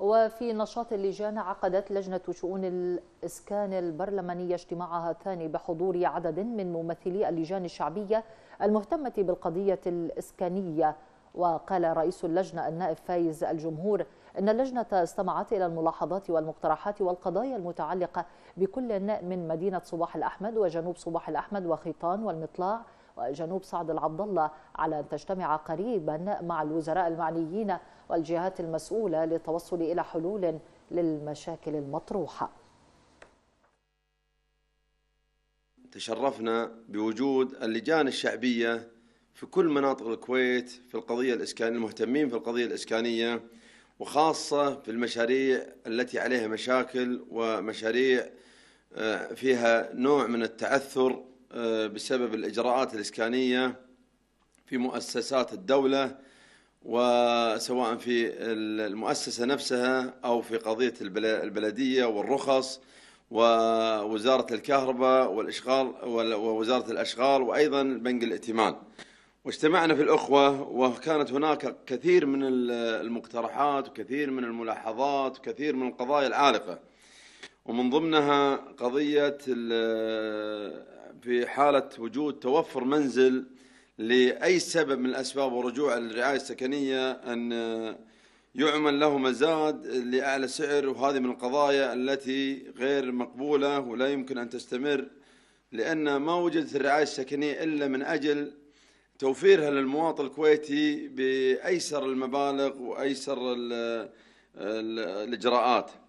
وفي نشاط اللجان عقدت لجنة شؤون الإسكان البرلمانية اجتماعها الثاني بحضور عدد من ممثلي اللجان الشعبية المهتمة بالقضية الإسكانية وقال رئيس اللجنة النائب فايز الجمهور أن اللجنة استمعت إلى الملاحظات والمقترحات والقضايا المتعلقة بكل من مدينة صباح الأحمد وجنوب صباح الأحمد وخيطان والمطلاع وجنوب سعد العبد الله على أن تجتمع قريبا مع الوزراء المعنيين والجهات المسؤولة للتوصل إلى حلول للمشاكل المطروحة تشرفنا بوجود اللجان الشعبية في كل مناطق الكويت في القضية الإسكانية المهتمين في القضية الإسكانية وخاصة في المشاريع التي عليها مشاكل ومشاريع آه، فيها نوع من التعثر آه، بسبب الإجراءات الإسكانية في مؤسسات الدولة وسواء في المؤسسة نفسها أو في قضية البلدية والرخص ووزارة الكهرباء والإشغال ووزارة الأشغال وأيضا بنك الائتمان واجتمعنا في الأخوة وكانت هناك كثير من المقترحات وكثير من الملاحظات وكثير من القضايا العالقة ومن ضمنها قضية في حالة وجود توفر منزل لأي سبب من الأسباب ورجوع الرعاية السكنية أن يعمل له مزاد لأعلى سعر وهذه من القضايا التي غير مقبولة ولا يمكن أن تستمر لأن ما وجدت الرعاية السكنية إلا من أجل توفيرها للمواطن الكويتي بأيسر المبالغ وأيسر الإجراءات